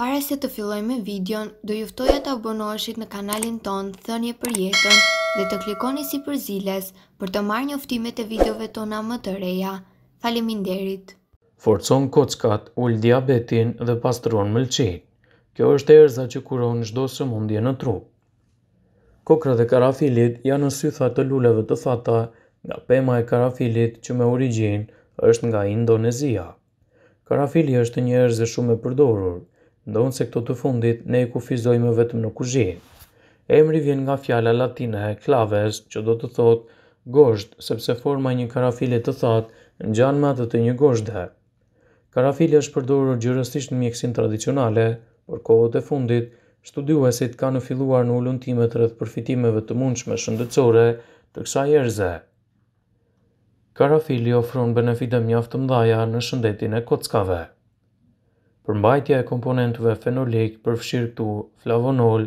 Para se të filloj me videon, do juftoja të abonoheshit në kanalin ton Thënje për jetën dhe të klikoni si për ziles për të marrë njoftimet e videove tona më të reja. Faleminderit! Forcon kockat, ull diabetin dhe pastron mëlqin. Kjo është erza që kuron shdo së mundje në trup. Kokra dhe karafilit janë në sytha të luleve të fata nga pema e karafilit që me origin është nga Indonezia. Karafili është një erze shumë e përdorur, ndonë se këto të fundit ne i kufizojmë vetëm në kuzhinë. Emri vjen nga fjala latina e që do të thot gosht, sepse forma një karafile të thot në gjanë matë të një goshtë. Karafile është përdoru gjërësisht në mjekësin tradicionale, por kohët e fundit, studiuesit ka në filluar në ullëntimet rrëth përfitimeve të mundshme shëndëcore të kësa jërze. Karafili ofron benefite mjaftë mdhaja në shëndetin e kockave përmbajtja e komponentëve fenolik, përfshirë këtu flavonol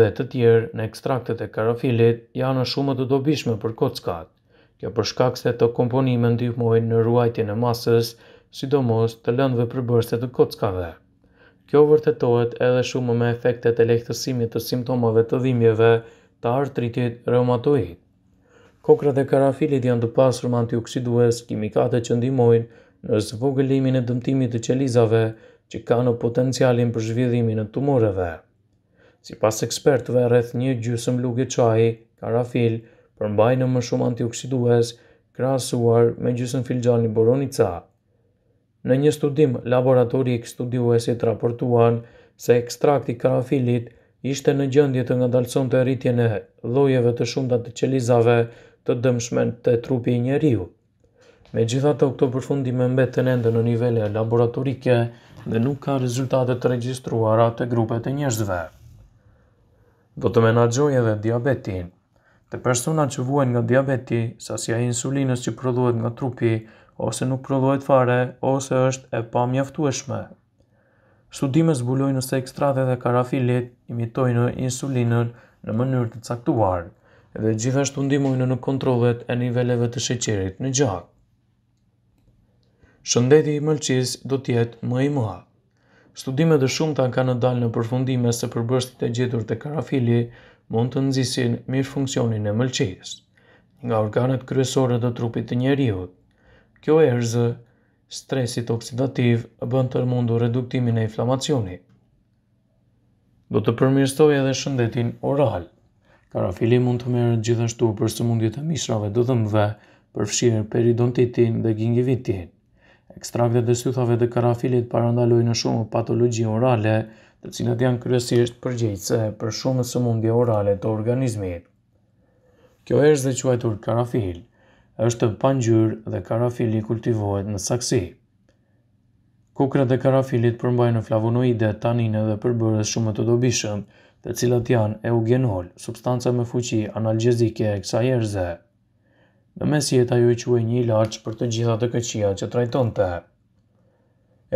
dhe të tjerë në ekstraktet e karafilit janë shumë të dobishme për kockat. Kjo përshkak se të komponime ndihmojnë në ruajtjen e masës, sidomos të lëndëve përbërse të kockave. Kjo vërtetohet edhe shumë me efektet e lehtësimit të simptomave të dhimjeve të artritit reumatoid. Kokra e karafilit janë të pasur me antioksidues, kimikate që ndihmojnë nëse po e dëmtimit të qelizave që ka në potencialin për zhvidhimin e tumoreve. Si pas ekspertve, rreth një gjysëm luge qaj, karafil, përmbajnë më shumë antioksidues, krasuar me gjysëm filgjani boronica. Në një studim, laboratorik studiuesit raportuan se ekstrakti karafilit ishte në gjëndje të dalëson të rritjene dhojeve të shumëta të qelizave të dëmshmen të trupi i njeriut. Me gjitha të këto përfundime me mbet të nende në nivele laboratorike dhe nuk ka rezultate të regjistruara të grupet e njështëve. Do të menagjoj edhe diabetin. Të persona që vuen nga diabeti, sasja insulinës që prodhuet nga trupi, ose nuk prodhuet fare, ose është e pa mjaftueshme. Studime zbulojnë nëse ekstratet dhe karafilit imitojnë insulinën në mënyrë të caktuar, dhe gjithashtu ndimojnë në kontrolet e niveleve të sheqerit në gjakë shëndeti i mëlqis do tjetë më i mëha. Studime dhe shumë ta kanë dalë në përfundime se përbërstit e gjithur të karafili mund të nëzisin mirë funksionin e mëlqis, nga organet kryesore dhe trupit të njeriut. Kjo e rëzë, stresit oksidativ bën të mundu reduktimin e inflamacionit. Do të përmirstoj edhe shëndetin oral. Karafili mund të merë gjithashtu për së mundjet e mishrave dhe dhëmëve, përfshirë peridontitin dhe gingivitin. Ekstraktet e sythave dhe karafilit parandalojnë në shumë patologji orale, të cilat janë kryesisht përgjegjëse për shumë sëmundje orale të organizmit. Kjo erëz dhe quajtur karafil është pangjyrë dhe karafili kultivohet në saksi. Kukrët e karafilit përmbajnë flavonoide, tanine dhe përbërës shumë të dobishëm, të cilat janë eugenol, substanca me fuqi analgjezike e kësa jerëze. Në mes jetë ajo i quaj një larqë për të gjitha të këqia që trajton të e.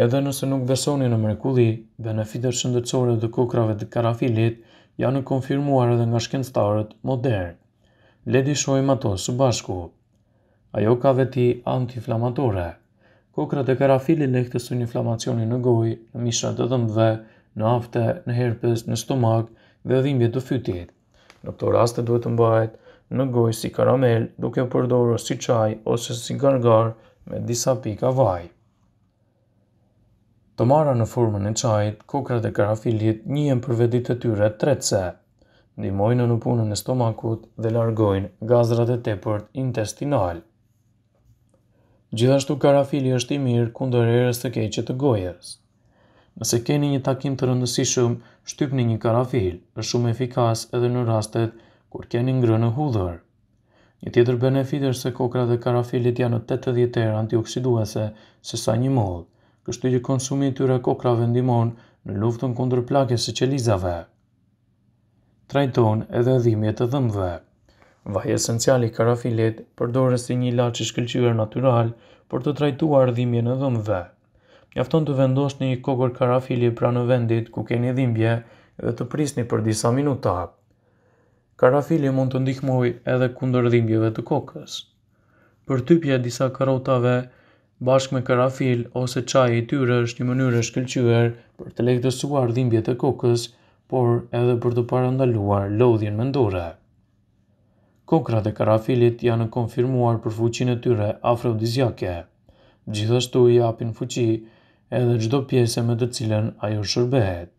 Edhe nëse nuk besoni në mrekulli, benefitet shëndetësore dhe kokrave të karafilit janë konfirmuar edhe nga shkenstarët modern. Ledi shojmë ato së bashku. Ajo ka veti anti-inflamatore. Kokrat e karafilit në këtës një inflamacioni në gojë, në mishrat e dëmbëve, në afte, në herpes, në stomak dhe dhimbje të fytit. Në këto raste duhet të mbajtë në gojë si karamel, duke përdorur si çaj ose si gargar me disa pika vaj. Të marra në formën e çajit, kokrat e karafilit njihen për vetë të tyre tretse. Ndihmojnë në punën e stomakut dhe largojnë gazrat e tepërt intestinal. Gjithashtu karafili është i mirë kundër erës të keqe të gojës. Nëse keni një takim të rëndësishëm, shtypni një karafil, është shumë efikas edhe në rastet kur keni ngrënë në hudhër. Një tjetër benefit është se kokra dhe karafilit janë të të djetër antioksiduese se sa një modhë, kështu që konsumit të re kokra vendimon në luftën kundër plake se qelizave. Trajton edhe dhimjet të dhëmbëve. Vaj esenciali karafilit përdore si një ilaç i shkëlqyer natural për të trajtuar dhimbjen në dhëmbëve. Mjafton të vendosht një kokër karafilit pra në vendit ku keni dhimbje dhe të prisni për disa minuta. Karafili mund të ndihmoj edhe kundër dhimbjeve të kokës. Për typja disa karotave, bashkë me karafil ose qaj i tyre është një mënyrë është këllqyër për të lehtësuar dhimbje të kokës, por edhe për të parandaluar lodhjen mendore. Kokrat e karafilit janë konfirmuar për fuqin e tyre afrodizjake. Gjithashtu i apin fuqi edhe gjdo pjese me të cilën ajo shërbehet.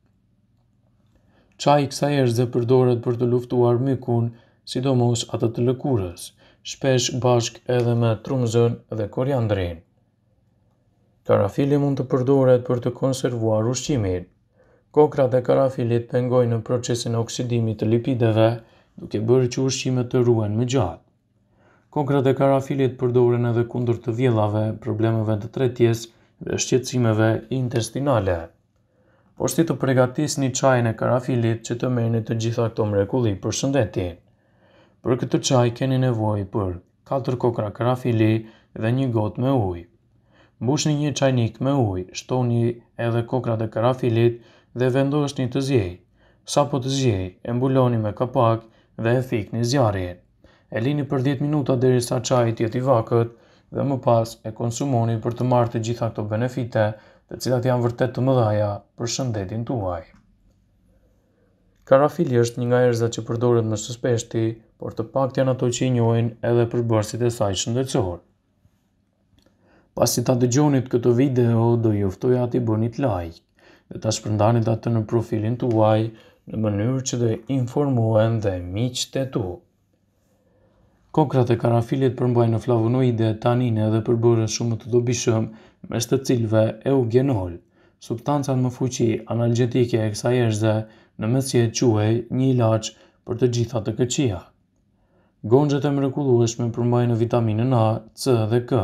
Qaj i kësa jeshtë dhe përdoret për të luftuar mikun, sidomos atë të lëkurës, shpesh bashk edhe me trumëzën dhe koriandrin. Karafili mund të përdoret për të konservuar ushqimin. Kokra dhe karafilit pengojnë në procesin oksidimit të lipideve, duke bërë që ushqimet të ruen me gjatë. Kokra dhe karafilit përdore në dhe kundur të vjellave, problemeve të tretjes dhe shqetsimeve intestinale por si të pregatis një qajnë e karafilit që të merni të gjitha këto mrekulli për shëndetin. Për këtë qaj keni nevoj për 4 kokra karafili dhe një gotë me ujë. Mbushni një qajnik me ujë, shtoni edhe kokrat e karafilit dhe vendoshni të zjej. Sa po të zjej, e mbuloni me kapak dhe e fikni zjarin. E lini për 10 minuta dheri sa qaj tjeti vakët dhe më pas e konsumoni për të marrë të gjitha këto benefite të cilat janë vërtet të mëdhaja për shëndetin të uaj. Karafili është një nga erëzat që përdoret më shpeshti, por të pak të janë ato që i njojnë edhe për bërësit e saj shëndetësor. Pas si ta dëgjonit këto video, do juftoj ati bënit like, dhe ta shpërndanit atë në profilin të uaj, në mënyrë që dhe informohen dhe miqët e tu. Kokrat e karafilit përmbajnë flavonoide, tanine dhe përbërës shumë të dobishëm, mes të cilve e u genol. Substancat më fuqi analgjetike e kësa jeshze në mesje e quaj një ilaq për të gjitha të këqia. Gonjët e mrekullueshme përmbajnë vitaminën A, C dhe K,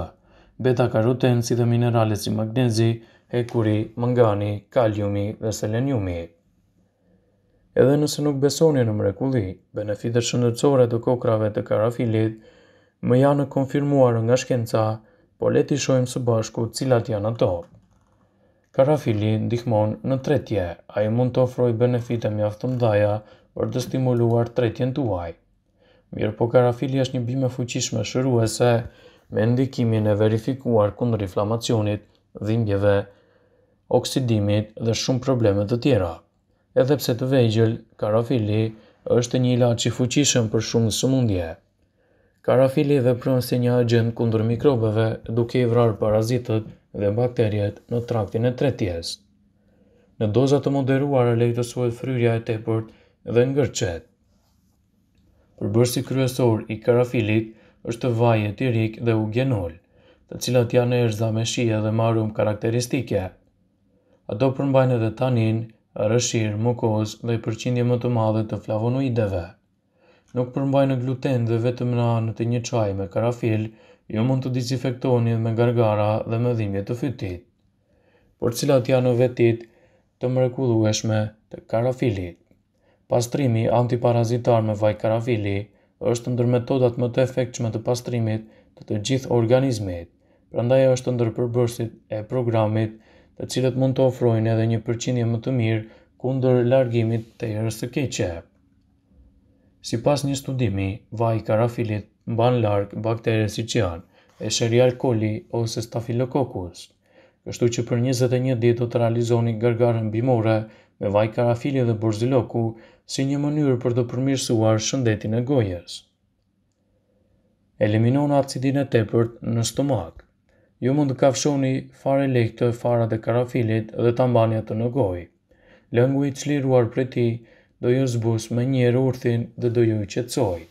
beta karoten si dhe minerale si magnezi, hekuri, mangani, kaliumi dhe seleniumi edhe nëse nuk besoni në mrekulli, benefitet shëndetësore të kokrave të karafilit më janë konfirmuar nga shkenca, po le shojmë shohim së bashku cilat janë ato. Karafili ndihmon në tretje, a i mund të ofroj benefite mjaftë të mdhaja për të stimuluar tretjen tuaj. Mirë po karafili është një bime fuqishme shëruese me ndikimin e verifikuar kundër inflamacionit, dhimbjeve, oksidimit dhe shumë problemet të tjera edhe pse të vejgjël, karafili është një ilat që fuqishëm për shumë së mundje. Karafili dhe si një agjent kundur mikrobeve duke i vrarë parazitët dhe bakterjet në traktin e tretjes. Në dozat të moderuar e fryrja e tepërt dhe në gërqet. Përbërsi kryesor i karafilit është vajet i rik dhe u të cilat janë e me shije dhe marum karakteristike. Ato përmbajnë edhe tanin, rëshirë, mukoz dhe i përqindje më të madhe të flavonoideve. Nuk përmbajnë gluten dhe vetëm në anë të një qaj me karafil, ju jo mund të disinfektoni me gargara dhe me dhimje të fytit. Por cilat janë në vetit të mrekullueshme të karafilit. Pastrimi antiparazitar me vaj karafili është ndër metodat më të efektshme të pastrimit të të gjithë organizmit, prandaj është ndër përbërësit e programit të cilët mund të ofrojnë edhe një përqindje më të mirë kundër largimit të erës të keqe. Si pas një studimi, vaj karafilit mban larg bakterje si që janë, e shëri alkoli ose stafilokokus. Kështu që për 21 dit do të realizoni gërgarën bimore me vaj karafilit dhe borziloku si një mënyrë për të përmirësuar shëndetin e gojës. Eliminon acidin e tepërt në stomakë ju mund të kafshoni fare lejtë të fara dhe karafilit dhe të ambanjat të në gojë. Lëngu i të shliruar për ti, do ju zbus me njerë urthin dhe do ju i qetsoj.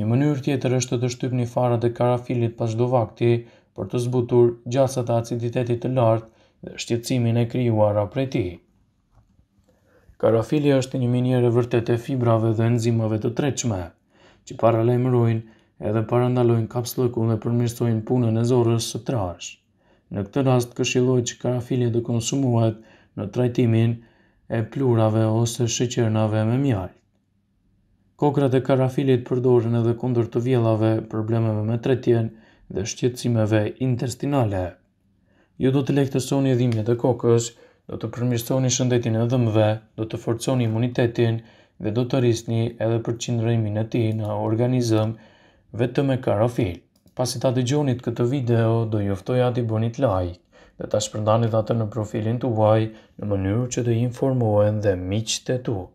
Një mënyrë tjetër është të të shtyp një fara dhe karafilit pas do vakti për të zbutur gjasat aciditetit të lartë dhe shqetsimin e kryuara për ti. Karafili është një minjere vërtet e fibrave dhe enzimave të treqme, që para edhe parandalojnë kapsluku dhe përmirstojnë punën e zorës së trash. Në këtë rast, këshiloj që karafilje dhe konsumuat në trajtimin e plurave ose shqeqernave me mjallë. Kokrat e karafilit përdoren edhe kundër të vjellave, problemeve me tretjen dhe shqetësimeve intestinale. Ju do të lehtësoni dhimbjet e kokës, do të përmirësoni shëndetin e dhëmbëve, do të forconi imunitetin dhe do të rrisni edhe përqindrimin e tij në organizëm vetëm me karofil. Pasi ta të gjonit këtë video, do joftoj ati bonit like dhe ta shpërndanit atë në profilin të uaj në mënyrë që të informohen dhe miqët e tuk.